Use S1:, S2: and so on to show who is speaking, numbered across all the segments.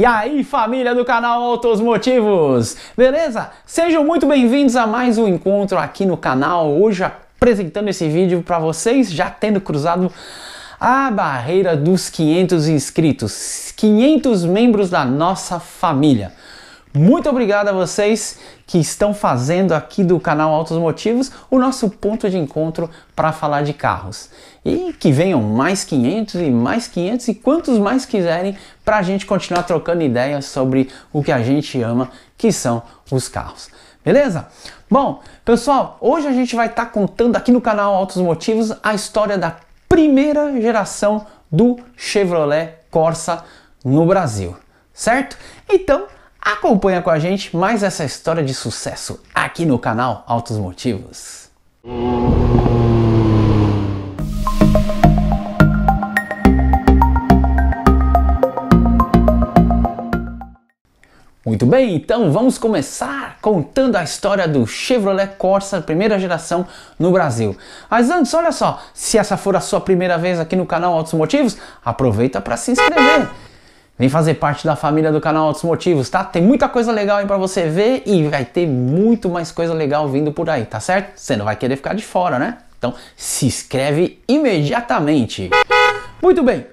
S1: E aí, família do canal Autos Motivos, beleza? Sejam muito bem-vindos a mais um encontro aqui no canal. Hoje apresentando esse vídeo para vocês, já tendo cruzado a barreira dos 500 inscritos, 500 membros da nossa família. Muito obrigado a vocês que estão fazendo aqui do canal Autos Motivos o nosso ponto de encontro para falar de carros. E que venham mais 500 e mais 500 e quantos mais quiserem para a gente continuar trocando ideias sobre o que a gente ama, que são os carros. Beleza? Bom, pessoal, hoje a gente vai estar tá contando aqui no canal Autos Motivos a história da primeira geração do Chevrolet Corsa no Brasil, certo? Então, Acompanha com a gente mais essa história de sucesso aqui no canal Altos Motivos. Muito bem, então vamos começar contando a história do Chevrolet Corsa primeira geração no Brasil. Mas antes, olha só, se essa for a sua primeira vez aqui no canal Autos Motivos, aproveita para se inscrever. Vem fazer parte da família do canal Outros Motivos, tá? Tem muita coisa legal aí pra você ver e vai ter muito mais coisa legal vindo por aí, tá certo? Você não vai querer ficar de fora, né? Então se inscreve imediatamente. Muito bem.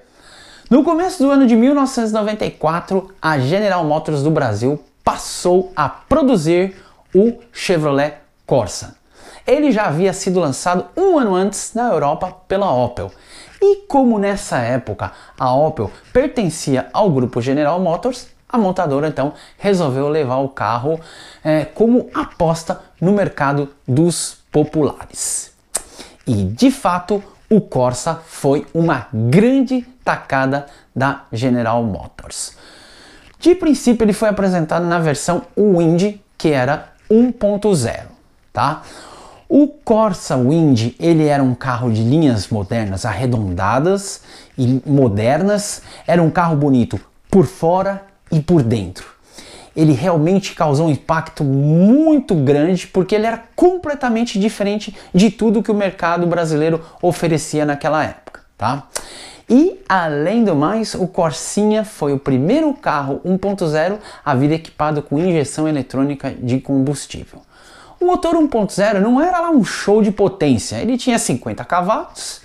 S1: No começo do ano de 1994, a General Motors do Brasil passou a produzir o Chevrolet Corsa ele já havia sido lançado um ano antes na Europa pela Opel. E como nessa época a Opel pertencia ao grupo General Motors, a montadora então resolveu levar o carro é, como aposta no mercado dos populares. E de fato, o Corsa foi uma grande tacada da General Motors. De princípio, ele foi apresentado na versão Wind, que era 1.0, tá? O Corsa Wind ele era um carro de linhas modernas, arredondadas e modernas. Era um carro bonito por fora e por dentro. Ele realmente causou um impacto muito grande porque ele era completamente diferente de tudo que o mercado brasileiro oferecia naquela época, tá? E além do mais, o Corsinha foi o primeiro carro 1.0 a vir equipado com injeção eletrônica de combustível. O motor 1.0 não era lá um show de potência, ele tinha 50 cavalos,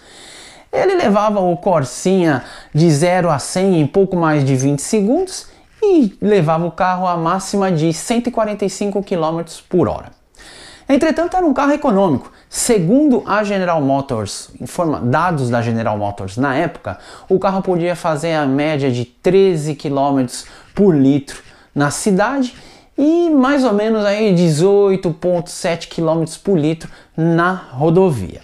S1: ele levava o Corsinha de 0 a 100 em pouco mais de 20 segundos e levava o carro à máxima de 145 km por hora. Entretanto, era um carro econômico. Segundo a General Motors, informa, dados da General Motors na época, o carro podia fazer a média de 13 km por litro na cidade e mais ou menos aí 18,7 km por litro na rodovia.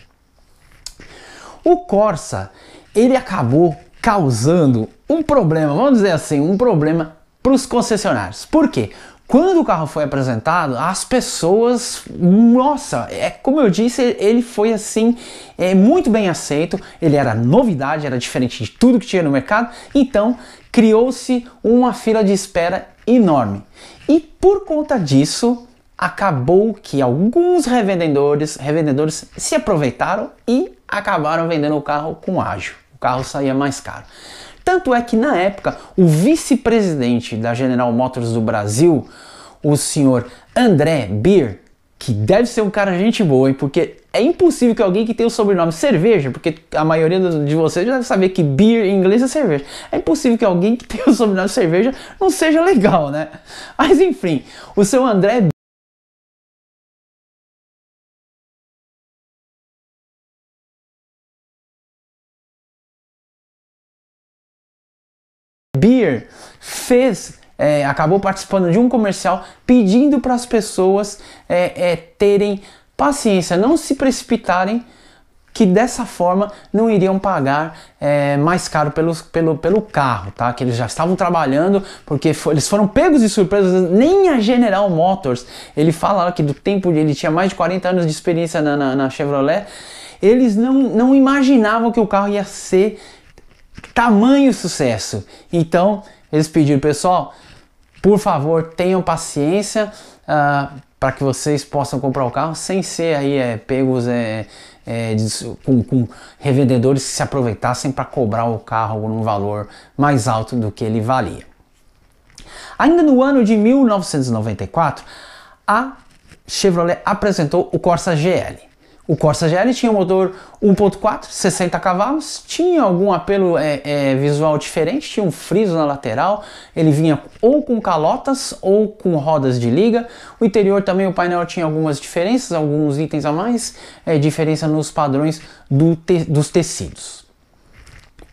S1: O Corsa ele acabou causando um problema, vamos dizer assim, um problema para os concessionários. Por quê? Quando o carro foi apresentado, as pessoas, nossa, é como eu disse, ele foi assim, é muito bem aceito, ele era novidade, era diferente de tudo que tinha no mercado, então criou-se uma fila de espera enorme. E por conta disso, acabou que alguns revendedores, revendedores se aproveitaram e acabaram vendendo o carro com ágio. O carro saía mais caro. Tanto é que na época o vice-presidente da General Motors do Brasil, o senhor André Beer, que deve ser um cara gente boa, hein? Porque é impossível que alguém que tem o sobrenome cerveja, porque a maioria de vocês já deve saber que beer em inglês é cerveja. É impossível que alguém que tem o sobrenome cerveja não seja legal, né? Mas enfim, o seu André Twitter fez, é, acabou participando de um comercial pedindo para as pessoas é, é, terem paciência, não se precipitarem, que dessa forma não iriam pagar é, mais caro pelo pelo, pelo carro, tá? Que eles já estavam trabalhando, porque eles foram pegos de surpresa, nem a General Motors, ele fala que do tempo de ele tinha mais de 40 anos de experiência na, na, na Chevrolet, eles não, não imaginavam que o carro ia ser tamanho sucesso. Então eles pediram, pessoal, por favor, tenham paciência uh, para que vocês possam comprar o carro sem ser aí é, pegos é, é, com, com, revendedores que se aproveitassem para cobrar o carro num valor mais alto do que ele valia. Ainda no ano de 1994, a Chevrolet apresentou o Corsa GL. O Corsa GL tinha um motor 1.4, 60 cavalos, tinha algum apelo é, é, visual diferente, tinha um friso na lateral, ele vinha ou com calotas ou com rodas de liga. O interior também, o painel tinha algumas diferenças, alguns itens a mais, é, diferença nos padrões do te dos tecidos.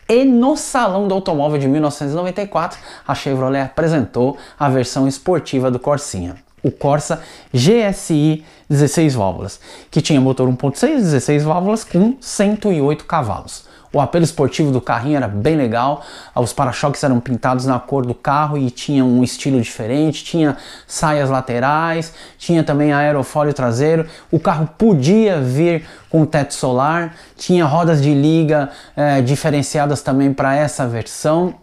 S1: E no Salão do Automóvel de 1994, a Chevrolet apresentou a versão esportiva do Corsinha o Corsa GSI 16 válvulas, que tinha motor 1.6, 16 válvulas com 108 cavalos. O apelo esportivo do carrinho era bem legal, os para-choques eram pintados na cor do carro e tinha um estilo diferente, tinha saias laterais, tinha também aerofólio traseiro, o carro podia vir com teto solar, tinha rodas de liga é, diferenciadas também para essa versão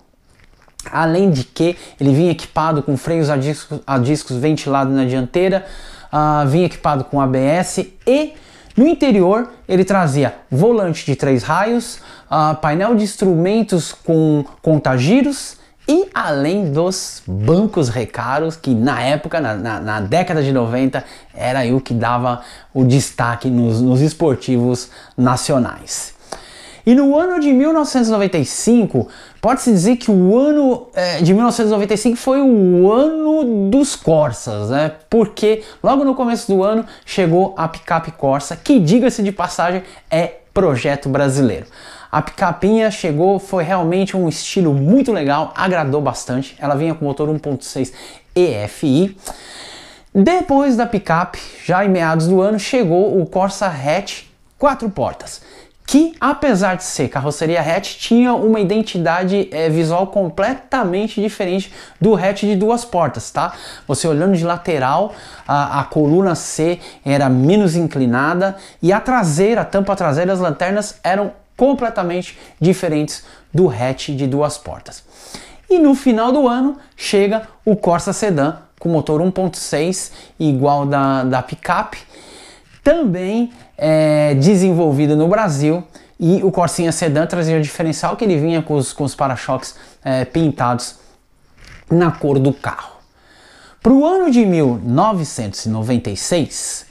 S1: Além de que ele vinha equipado com freios a discos, a discos ventilado na dianteira, uh, vinha equipado com ABS e no interior ele trazia volante de três raios, uh, painel de instrumentos com contagiros e além dos bancos recaros, que na época, na, na, na década de 90, era o que dava o destaque nos, nos esportivos nacionais. E no ano de 1995, pode-se dizer que o ano é, de 1995 foi o ano dos Corsas, né? Porque logo no começo do ano chegou a picape Corsa, que diga-se de passagem é projeto brasileiro. A picapinha chegou, foi realmente um estilo muito legal, agradou bastante. Ela vinha com motor 1.6 EFI. Depois da picape, já em meados do ano, chegou o Corsa Hatch quatro portas que apesar de ser carroceria hatch, tinha uma identidade é, visual completamente diferente do hatch de duas portas, tá? Você olhando de lateral, a, a coluna C era menos inclinada e a traseira, a tampa traseira, as lanternas eram completamente diferentes do hatch de duas portas. E no final do ano chega o Corsa Sedan com motor 1.6 igual da, da picape também é, desenvolvido no Brasil. E o Corsinha Sedan trazia o diferencial que ele vinha com os, os para-choques é, pintados na cor do carro. Para o ano de 1996,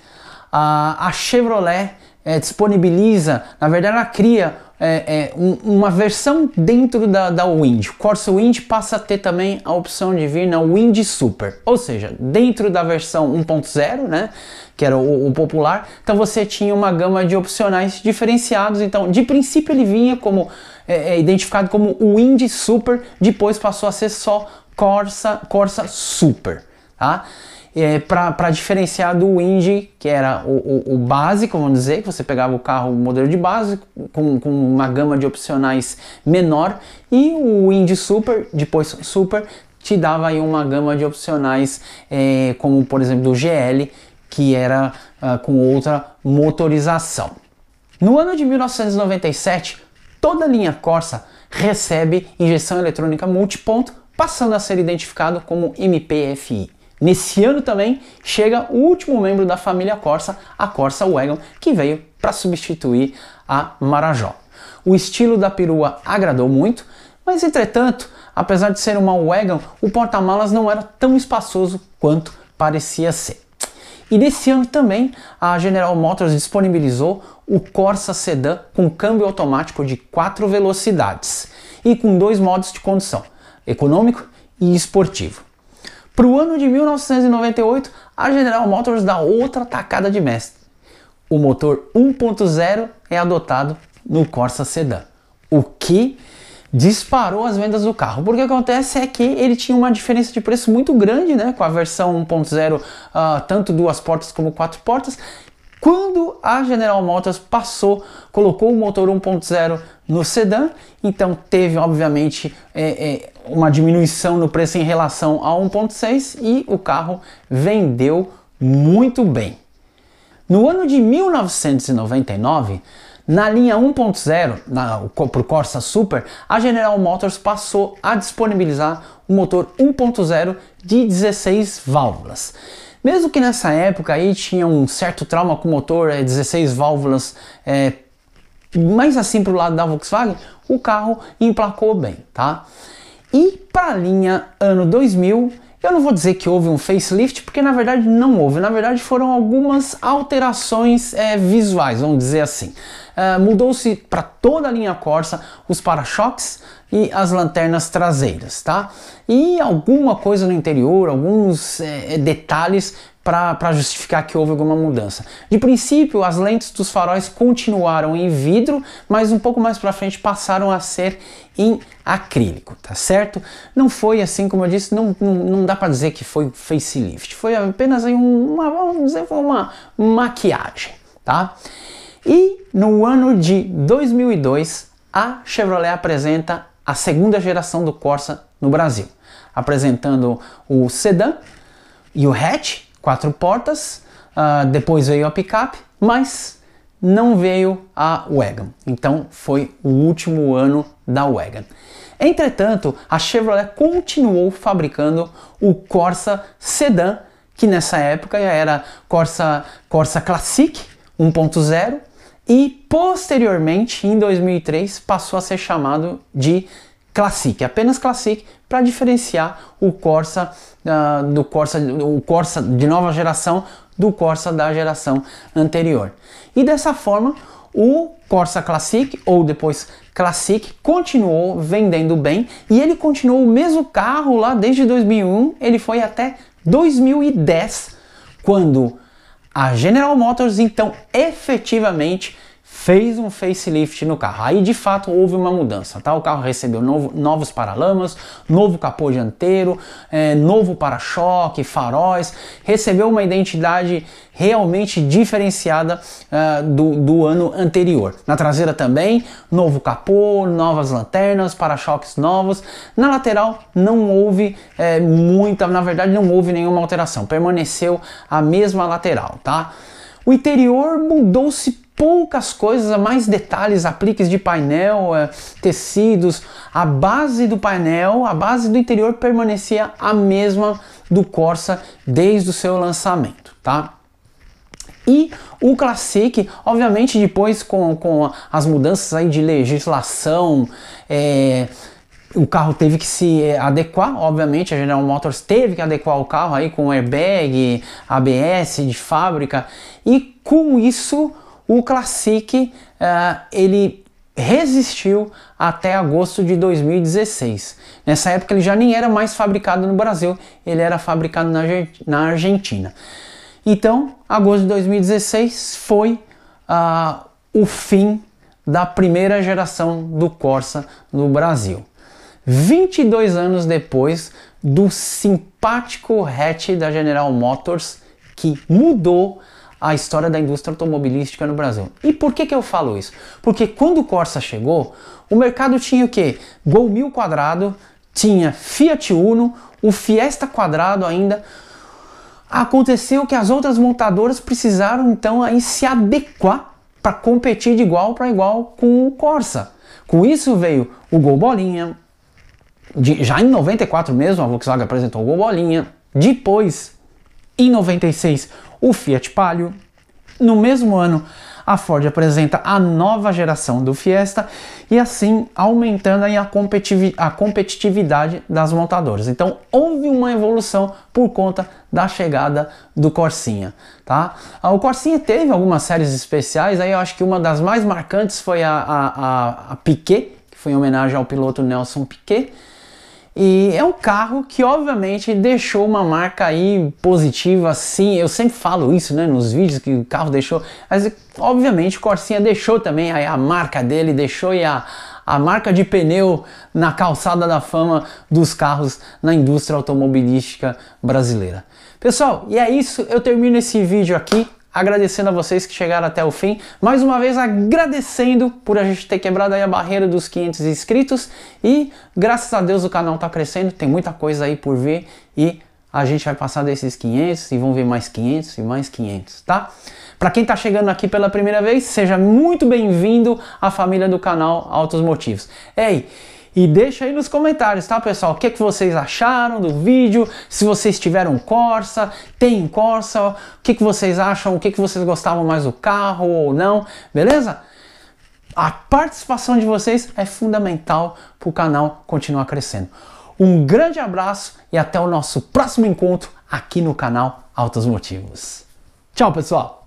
S1: a, a Chevrolet é, disponibiliza, na verdade, ela cria é, é, um, uma versão dentro da, da Wind. Corsa Wind passa a ter também a opção de vir na Wind Super, ou seja, dentro da versão 1.0, né, que era o, o, popular, então você tinha uma gama de opcionais diferenciados. Então, de princípio ele vinha como é, é identificado como Wind Super, depois passou a ser só Corsa, Corsa Super, tá? é, para diferenciar do Indy, que era o, o, o, básico, vamos dizer, que você pegava o carro, modelo de base, com, com uma gama de opcionais menor, e o Indy Super, depois Super, te dava aí uma gama de opcionais, é, como por exemplo do GL, que era uh, com outra motorização. No ano de 1997, toda a linha Corsa recebe injeção eletrônica multiponto, passando a ser identificado como MPFI. Nesse ano também chega o último membro da família Corsa, a Corsa Wagon, que veio para substituir a Marajó. O estilo da perua agradou muito, mas entretanto, apesar de ser uma Wagon, o porta-malas não era tão espaçoso quanto parecia ser. E nesse ano também a General Motors disponibilizou o Corsa Sedan com câmbio automático de 4 velocidades e com dois modos de condução, econômico e esportivo. Para o ano de 1998, a General Motors dá outra tacada de mestre. O motor 1.0 é adotado no Corsa Sedan, o que disparou as vendas do carro. Porque o que acontece é que ele tinha uma diferença de preço muito grande, né, com a versão 1.0, uh, ah, tanto duas portas como quatro portas. Quando a General Motors passou, colocou o motor 1.0 no sedã, então teve obviamente é, é, uma diminuição no preço em relação ao 1.6 e o carro vendeu muito bem. No ano de 1999, na linha 1.0, por Corsa Super, a General Motors passou a disponibilizar o um motor 1.0 de 16 válvulas. Mesmo que nessa época aí tinha um certo trauma com o motor, é, 16 válvulas, é, mais assim para o lado da Volkswagen, o carro emplacou bem, tá? E para a linha ano 2000, eu não vou dizer que houve um facelift, porque na verdade não houve. Na verdade foram algumas alterações é, visuais, vamos dizer assim. Eh, mudou-se para toda a linha Corsa os para-choques e as lanternas traseiras, tá? E alguma coisa no interior, alguns é, detalhes para justificar que houve alguma mudança. De princípio, as lentes dos faróis continuaram em vidro, mas um pouco mais para frente passaram a ser em acrílico, tá certo? Não foi assim, como eu disse, não, não, não dá para dizer que foi facelift, foi apenas uma, vamos dizer, foi uma maquiagem, tá? E no ano de 2002, a Chevrolet apresenta a segunda geração do Corsa no Brasil, apresentando o sedã e o hatch quatro portas, uh, depois veio a picape, mas não veio a Wagon. Então foi o último ano da Wagon. Entretanto, a Chevrolet continuou fabricando o Corsa Sedan, que nessa época já era Corsa, Corsa Classic 1.0 e posteriormente, em 2003, passou a ser chamado de Classic, apenas Classic, para diferenciar o Corsa uh, do Corsa, o Corsa de nova geração do Corsa da geração anterior. E dessa forma, o Corsa Classic ou depois Classic continuou vendendo bem e ele continuou o mesmo carro lá desde 2001, ele foi até 2010 quando a General Motors então efetivamente fez um facelift no carro. Aí de fato houve uma mudança, tá? O carro recebeu novo, novos paralamas, novo capô dianteiro, é, novo para-choque, faróis, recebeu uma identidade realmente diferenciada é, do, do ano anterior. Na traseira também, novo capô, novas lanternas, para-choques novos. Na lateral não houve é, muita, na verdade não houve nenhuma alteração, permaneceu a mesma lateral, tá? O interior mudou-se poucas coisas, mais detalhes, apliques de painel, é, tecidos. A base do painel, a base do interior permanecia a mesma do Corsa desde o seu lançamento, tá? E o Classic, obviamente, depois com, com as mudanças aí de legislação, é, o carro teve que se é, adequar, obviamente, a General Motors teve que adequar o carro aí com airbag, ABS de fábrica, e com isso o Classic uh, ele resistiu até agosto de 2016. Nessa época ele já nem era mais fabricado no Brasil, ele era fabricado na Argentina. Então, agosto de 2016 foi uh, o fim da primeira geração do Corsa no Brasil. 22 anos depois do simpático hatch da General Motors que mudou a história da indústria automobilística no Brasil. E por que, que eu falo isso? Porque quando o Corsa chegou, o mercado tinha o quê? Gol mil quadrado, tinha Fiat Uno, o Fiesta quadrado ainda. Aconteceu que as outras montadoras precisaram então aí se adequar para competir de igual para igual com o Corsa. Com isso veio o Gol Bolinha, de, já em 94 mesmo a Volkswagen apresentou o Gol Bolinha, depois em 96 o Fiat Palio. No mesmo ano, a Ford apresenta a nova geração do Fiesta e assim aumentando a, a, competitividade das montadoras. Então houve uma evolução por conta da chegada do Corsinha, tá? Ah, o Corsinha teve algumas séries especiais, aí eu acho que uma das mais marcantes foi a, a, a Piquet, que foi em homenagem ao piloto Nelson Piquet, e é um carro que obviamente deixou uma marca aí positiva, sim. Eu sempre falo isso, né, nos vídeos que o carro deixou, mas obviamente o Corsinha deixou também a marca dele, deixou a a marca de pneu na calçada da fama dos carros na indústria automobilística brasileira. Pessoal, e é isso, eu termino esse vídeo aqui agradecendo a vocês que chegaram até o fim, mais uma vez agradecendo por a gente ter quebrado aí a barreira dos 500 inscritos e graças a Deus o canal está crescendo, tem muita coisa aí por ver e a gente vai passar desses 500 e vão ver mais 500 e mais 500, tá? Para quem está chegando aqui pela primeira vez, seja muito bem-vindo à família do canal Altos Motivos. Ei, e deixa aí nos comentários, tá pessoal? O que, é que vocês acharam do vídeo? Se vocês tiveram Corsa, tem Corsa, o que, é que vocês acham? O que, é que vocês gostavam mais do carro ou não, beleza? A participação de vocês é fundamental para o canal continuar crescendo. Um grande abraço e até o nosso próximo encontro aqui no canal Altos Motivos. Tchau, pessoal!